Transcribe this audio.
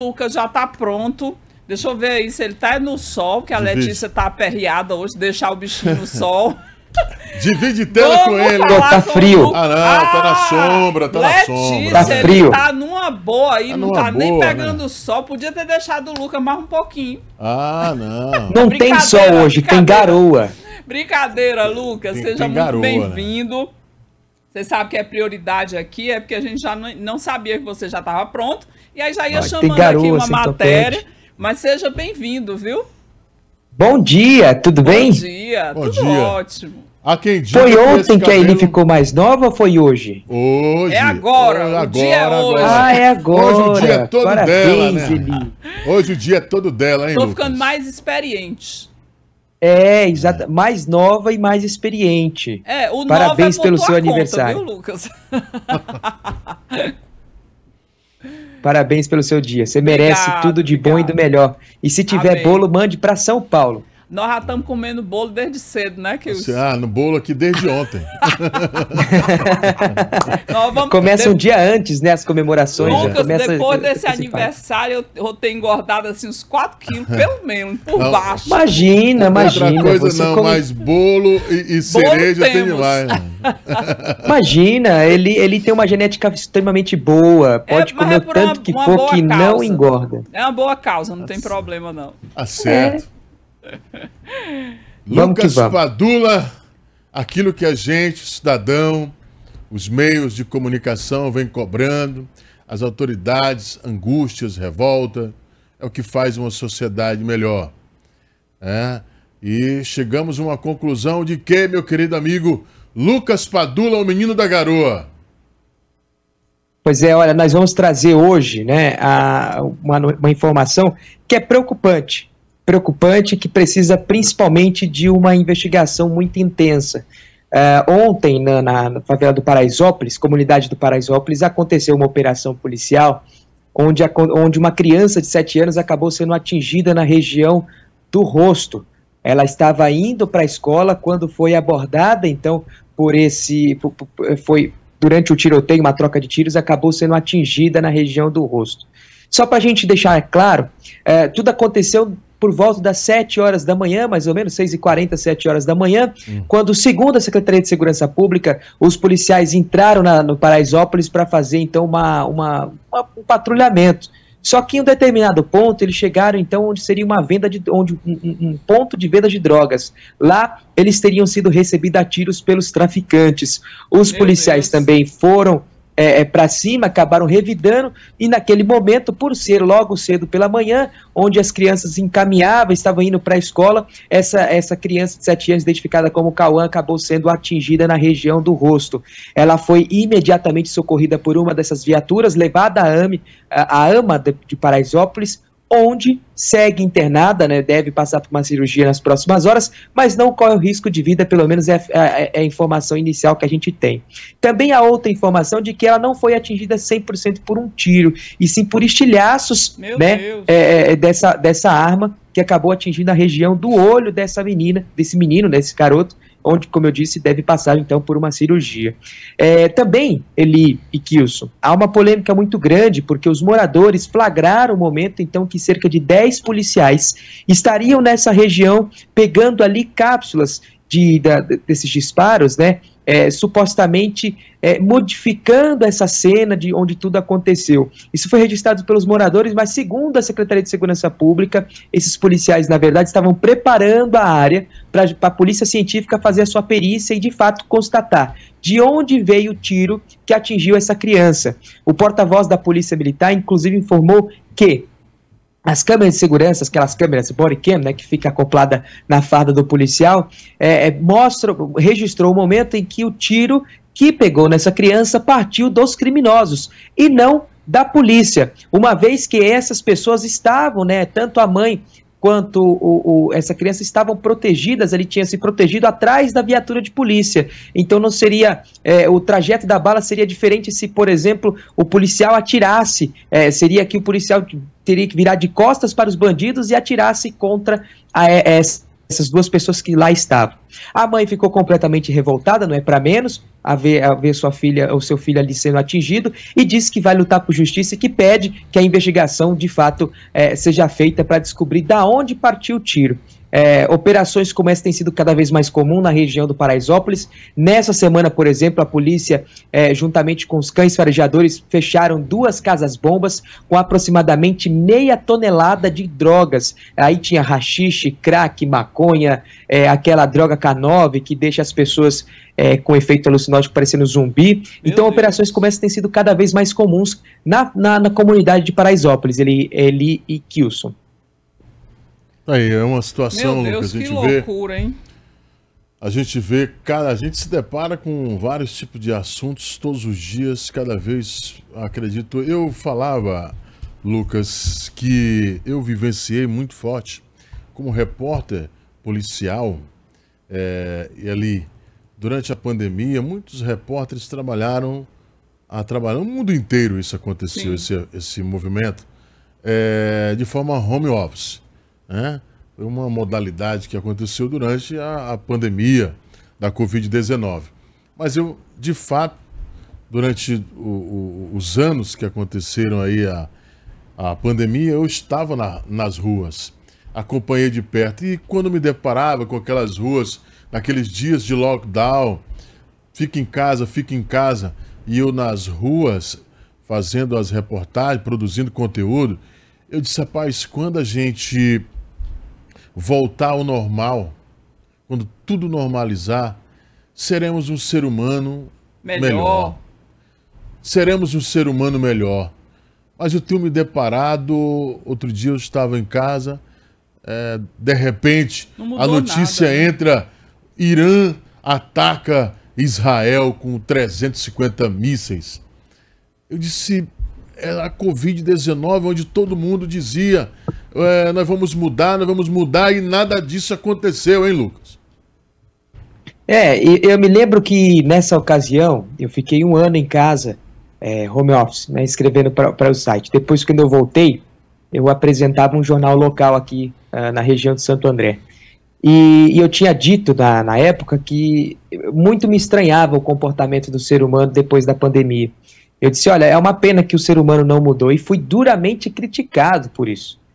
Lucas já tá pronto. Deixa eu ver aí se ele tá no sol, que a Divide. Letícia tá aperreada hoje, deixar o bichinho no sol. Divide tela Vamos com ele. Lucas. tá frio. Ah, não, tá na ah, sombra, tá Letícia, na sombra. Tá frio. tá numa boa aí, tá não tá boa, nem né? pegando né? sol. Podia ter deixado o Lucas mais um pouquinho. Ah, não. não tem sol hoje, tem garoa. Brincadeira, Lucas. seja tem muito né? bem-vindo. Né? Você sabe que é prioridade aqui, é porque a gente já não, sabia que você já estava pronto. E aí já ia Vai, chamando garoa, aqui uma assim, matéria. Mas seja bem-vindo, viu? Bom dia, tudo Bom bem? Dia, Bom tudo dia, tudo ótimo. A quem diga foi ontem que, cabelo... a Eli ficou mais nova ou foi hoje? Hoje. É agora, hoje, o agora, dia é hoje. Ah, é agora. Hoje o dia é todo Parabéns, dela, né? Eli. Hoje o dia é todo dela, hein, Tô Lucas? ficando mais experiente. É, exata, é. mais nova e mais experiente. É, o Parabéns é pelo seu conta, aniversário. Viu, Lucas? Parabéns pelo seu dia. Você merece Obrigado, tudo de bom e do melhor. E se tiver Amém. bolo, mande para São Paulo. Nós já estamos comendo bolo desde cedo, né, Que assim, Ah, no bolo aqui desde ontem. vamos... Começa um dia antes, né, as comemorações. Lucas, já. Começa... depois desse aniversário, eu ter engordado assim uns 4 quilos, pelo menos, por não, baixo. Imagina, imagina. coisa não, come... mas bolo e, e cereja bolo tem demais. Né? imagina, ele, ele tem uma genética extremamente boa, é, pode é, comer é tanto uma, que uma for que causa. não engorda. É uma boa causa, não tem tá problema não. Tá certo. É. Lucas Padula, aquilo que a gente, cidadão, os meios de comunicação vem cobrando, as autoridades, angústias, revolta, é o que faz uma sociedade melhor. É? E chegamos a uma conclusão de que, meu querido amigo, Lucas Padula, o menino da garoa. Pois é, olha, nós vamos trazer hoje né, a, uma, uma informação que é preocupante preocupante que precisa principalmente de uma investigação muito intensa. Uh, ontem, na, na, favela do Paraisópolis, comunidade do Paraisópolis, aconteceu uma operação policial onde, a, onde uma criança de 7 anos acabou sendo atingida na região do rosto. Ela estava indo para a escola quando foi abordada, então, por esse. Foi durante o tiroteio, uma troca de tiros, acabou sendo atingida na região do rosto. Só para a gente deixar claro, é, tudo aconteceu por volta das 7 horas da manhã, mais ou menos, 6 e 40 7 horas da manhã, hum. quando, segundo a Secretaria de Segurança Pública, os policiais entraram na, no Paraisópolis para fazer, então, uma, uma, uma, um patrulhamento. Só que em um determinado ponto eles chegaram então onde seria uma venda de onde um, um, ponto de venda de drogas. Lá eles teriam sido recebidos a tiros pelos traficantes. Os Meu policiais Deus. também foram é, é para cima, acabaram revidando, e naquele momento, por ser logo cedo pela manhã, onde as crianças encaminhavam, estavam indo para a escola, essa, essa criança de 7 anos, identificada como Cauã, acabou sendo atingida na região do rosto. Ela foi imediatamente socorrida por uma dessas viaturas, levada à AME, a, a AMA de, de Paraisópolis, onde segue internada, né, deve passar por uma cirurgia nas próximas horas, mas não corre o risco de vida, pelo menos é, é, é a informação inicial que a gente tem. Também há outra informação de que ela não foi atingida 100% por um tiro, e sim por estilhaços né, é, é, é, dessa, dessa arma que acabou atingindo a região do olho dessa menina, desse menino, desse garoto, onde, como eu disse, deve passar então por uma cirurgia. É, também, Eli e Kilson, há uma polêmica muito grande porque os moradores flagraram o momento então que cerca de 10 policiais estariam nessa região pegando ali cápsulas de, desses disparos, né? É, supostamente é, modificando essa cena de onde tudo aconteceu. Isso foi registrado pelos moradores, mas segundo a Secretaria de Segurança Pública, esses policiais, na verdade, estavam preparando a área para a polícia científica fazer a sua perícia e, de fato, constatar de onde veio o tiro que atingiu essa criança. O porta-voz da Polícia Militar, inclusive, informou que as câmeras de segurança, aquelas câmeras bodycam, né, que fica acoplada na farda do policial, é, é, mostra, registrou o momento em que o tiro que pegou nessa criança partiu dos criminosos e não da polícia, uma vez que essas pessoas estavam, né, tanto a mãe quanto o, o, essa criança estavam protegidas, ele tinha se protegido atrás da viatura de polícia. Então não seria é, o trajeto da bala seria diferente se, por exemplo, o policial atirasse. É, seria que o policial teria que virar de costas para os bandidos e atirasse contra a, é, essa essas duas pessoas que lá estavam. A mãe ficou completamente revoltada, não é para menos, a ver, a ver sua filha ou seu filho ali sendo atingido, e disse que vai lutar por justiça e que pede que a investigação de fato é, seja feita para descobrir da onde partiu o tiro. É, operações como essa têm sido cada vez mais comum na região do Paraisópolis. Nessa semana, por exemplo, a polícia, é, juntamente com os cães farejadores, fecharam duas casas-bombas com aproximadamente meia tonelada de drogas. Aí tinha rachixe, crack, maconha, é, aquela droga K9 que deixa as pessoas é, com efeito alucinótico parecendo zumbi. Meu então, Deus. operações como essa têm sido cada vez mais comuns na, na, na comunidade de Paraisópolis, ele, ele e Kilson. Tá aí, é uma situação Meu Deus, que a gente que loucura, vê. Hein? A gente vê, cara, a gente se depara com vários tipos de assuntos todos os dias, cada vez, acredito. Eu falava, Lucas, que eu vivenciei muito forte como repórter policial é, e ali durante a pandemia, muitos repórteres trabalharam, a, ah, trabalharam no mundo inteiro isso aconteceu, esse, esse movimento, é, de forma home office né? Foi uma modalidade que aconteceu durante a, a pandemia da Covid-19. Mas eu, de fato, durante o, o, os anos que aconteceram aí a, a pandemia, eu estava na, nas ruas, acompanhei de perto. E quando me deparava com aquelas ruas, naqueles dias de lockdown, fica em casa, fica em casa, e eu nas ruas fazendo as reportagens, produzindo conteúdo, eu disse, rapaz, quando a gente voltar ao normal, quando tudo normalizar, seremos um ser humano melhor. melhor. Seremos um ser humano melhor. Mas eu tenho me deparado, outro dia eu estava em casa, é, de repente a notícia nada, né? entra: Irã ataca Israel com 350 mísseis. Eu disse, é a Covid-19, onde todo mundo dizia é, nós vamos mudar, nós vamos mudar, e nada disso aconteceu, hein, Lucas? É, eu me lembro que nessa ocasião eu fiquei um ano em casa, é, home office, né, escrevendo para o site. Depois, quando eu voltei, eu apresentava um jornal local aqui uh, na região de Santo André. E, e eu tinha dito na, na época que muito me estranhava o comportamento do ser humano depois da pandemia. Eu disse: olha, é uma pena que o ser humano não mudou, e fui duramente criticado por isso.